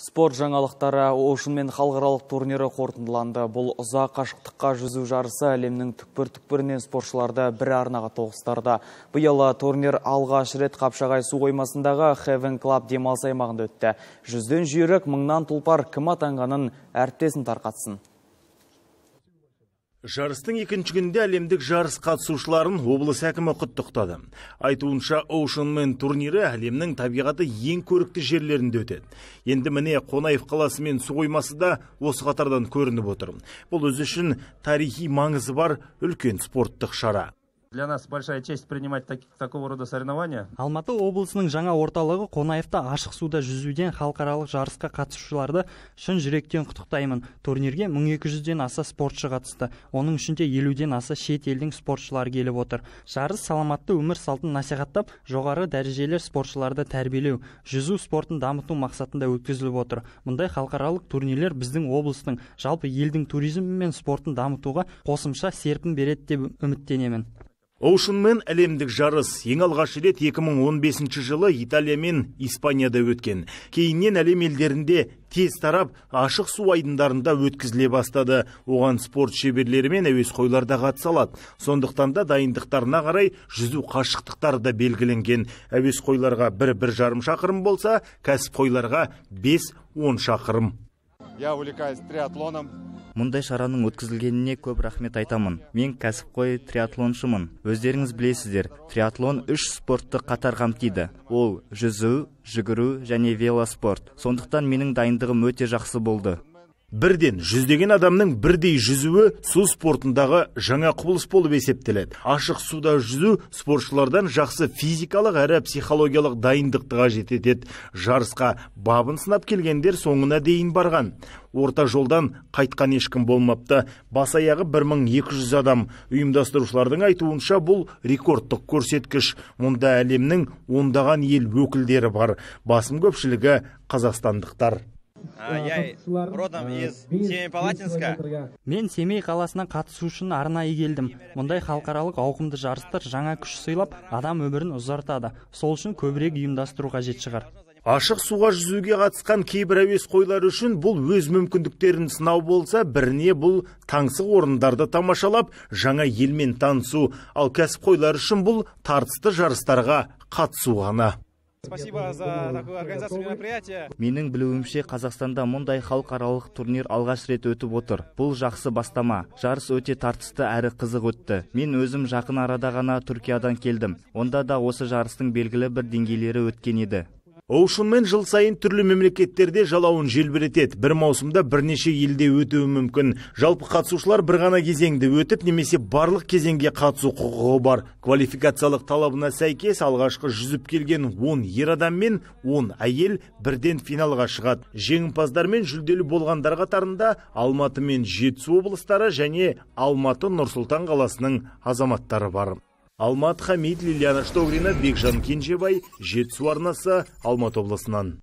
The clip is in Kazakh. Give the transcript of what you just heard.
Спорт жаңалықтары мен қалғыралық турнирі қортындыланды. Бұл ұзақ қашықтыққа жүзу жарысы әлемнің түкпір-түкпірінен спортшыларды бір арнаға тоғыстырды. Бұйылы турнер алға рет қапшағай су қоймасындағы Heaven Club демалыс аймағында өтті. Жүзден жүйірік мыңнан тұлпар кім атанғанын әрттесін тарқатсын жарыстың екінші күнінде әлемдік жарыс қатысушыларын облыс әкімі құттықтады айтуынша оушынмен турнирі әлемнің табиғаты ең көрікті жерлерінде өтеді енді міне қонаев қаласы мен су қоймасы да осы қатардан көрініп отыр бұл өзі үшін тарихи маңызы бар үлкен спорттық шара для нас большая честь принимать так, такого рода соревнования алматы облысының жаңа орталығы қонаевта ашық суда жүзуден халықаралық жарысқа қатысушыларды шын жүректен құттықтаймын турнирге 1200-ден аса спортшы қатысты оның ішінде елуден аса шет елдің спортшылары келіп отыр жарыс саламатты өмір салтын насихаттап жоғары дәрежелі спортшыларды тәрбиелеу жүзу спортын дамыту мақсатында өткізіліп отыр мұндай халықаралық турнирлер біздің облыстың жалпы елдің туризмі мен спортын дамытуға қосымша серпін береді деп үміттенемін оушенмен әлемдік жарыс ең алғаш рет 2015 жылы италия мен испанияда өткен кейіннен әлем елдерінде тез тарап ашық су айдындарында өткізіле бастады оған спорт шеберлері мен әуесқойлар да қатыса сондықтан да дайындықтарына қарай жүзу қашықтықтары да белгіленген қойларға бір бір жарым шақырым болса қойларға бес он шақырым я увлекаюсь триатлоном мұндай шараның өткізілгеніне көп рахмет айтамын мен кәсіпқой триатлоншымын өздеріңіз білесіздер триатлон үш спортты қатар қамтиды ол жүзу жүгіру және велоспорт сондықтан менің дайындығым өте жақсы болды бірден жүздеген адамның бірдей жүзуі су спортындағы жаңа құбылыс болып есептеледі ашық суда жүзу спортшылардан жақсы физикалық әрі психологиялық дайындықты қажет етеді жарысқа бабын сынап келгендер соңына дейін барған орта жолдан қайтқан ешкім болмапты бас аяғы 1200 адам ұйымдастырушылардың айтуынша бұл рекордтық көрсеткіш мұнда әлемнің ондаған ел өкілдері бар басым көпшілігі қазақстандықтар Э, из мен семей қаласына қатысу үшін арнайы келдім мұндай халықаралық ауқымды жарыстар жаңа күш сыйлап адам өмірін ұзартады сол үшін көбірек ұйымдастыру қажет шығар ашық суға жүзуге қатысқан кейбір қойлар үшін бұл өз мүмкіндіктерін сынау болса біріне бұл таңсық орындарды тамашалап жаңа елмен танысу ал қойлар үшін бұл тартысты жарыстарға қатысу ғана спасибо за такую организацию мероприятия менің білуімше қазақстанда мұндай халықаралық турнир алғаш рет өтіп отыр бұл жақсы бастама жарыс өте тартысты әрі қызық өтті мен өзім жақын арада ғана түркиядан келдім онда да осы жарыстың белгілі бір деңгейлері өткен еді Оушынмен жыл сайын түрлі мемлекеттерде жалауын желбіретеді бір маусымда бірнеше елде өтуі мүмкін жалпы қатысушылар бір ғана кезеңді өтіп немесе барлық кезеңге қатысу құқығы бар квалификациялық талабына сәйкес алғашқы жүзіп келген 10 ер адам мен 10 әйел бірден финалға шығады жеңімпаздар мен жүлделі болғандар қатарында алматы мен жетісу облыстары және алматы нұр сұлтан қаласының азаматтары бар алмат хамид лилияна штогрина бекжан кенжебай жетісу арнасы алматы облысынан